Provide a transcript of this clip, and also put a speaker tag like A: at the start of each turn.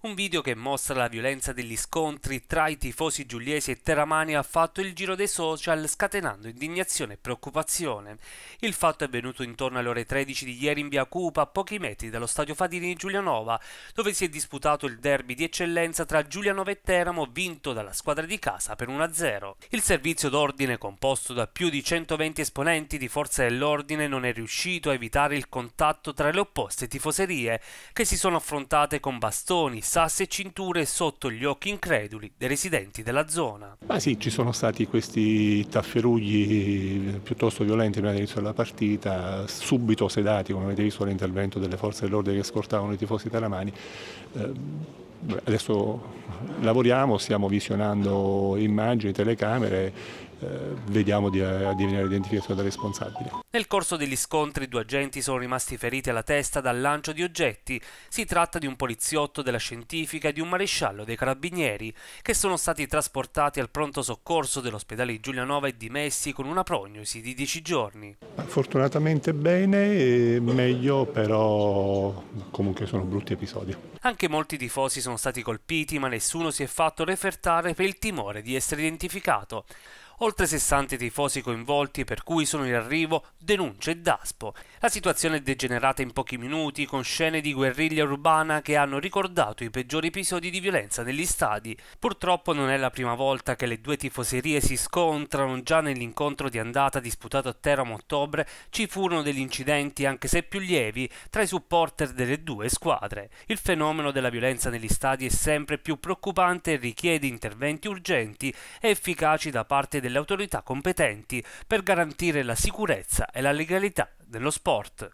A: Un video che mostra la violenza degli scontri tra i tifosi giuliesi e teramani ha fatto il giro dei social scatenando indignazione e preoccupazione. Il fatto è avvenuto intorno alle ore 13 di ieri in via Cupa, a pochi metri dallo stadio Fadini di Giulianova, dove si è disputato il derby di eccellenza tra Giulianova e Teramo, vinto dalla squadra di casa per 1-0. Il servizio d'ordine, composto da più di 120 esponenti di forza dell'ordine, non è riuscito a evitare il contatto tra le opposte tifoserie, che si sono affrontate con bastoni, sassi e cinture sotto gli occhi increduli dei residenti della zona.
B: Ma ah sì, ci sono stati questi tafferugli piuttosto violenti prima dell'inizio della partita, subito sedati, come avete visto l'intervento delle forze dell'ordine che scortavano i tifosi taramani. Eh, adesso lavoriamo, stiamo visionando immagini, telecamere eh, vediamo di, eh, di venire identificato da responsabile.
A: Nel corso degli scontri due agenti sono rimasti feriti alla testa dal lancio di oggetti. Si tratta di un poliziotto della scientifica e di un maresciallo dei carabinieri che sono stati trasportati al pronto soccorso dell'ospedale Giulianova e dimessi con una prognosi di 10 giorni.
B: Fortunatamente bene, meglio però comunque sono brutti episodi.
A: Anche molti tifosi sono stati colpiti ma nessuno si è fatto refertare per il timore di essere identificato oltre 60 tifosi coinvolti per cui sono in arrivo denunce e daspo. La situazione è degenerata in pochi minuti con scene di guerriglia urbana che hanno ricordato i peggiori episodi di violenza negli stadi. Purtroppo non è la prima volta che le due tifoserie si scontrano, già nell'incontro di andata disputato a Teramo ottobre ci furono degli incidenti anche se più lievi tra i supporter delle due squadre. Il fenomeno della violenza negli stadi è sempre più preoccupante e richiede interventi urgenti e efficaci da parte dei delle autorità competenti per garantire la sicurezza e la legalità dello sport.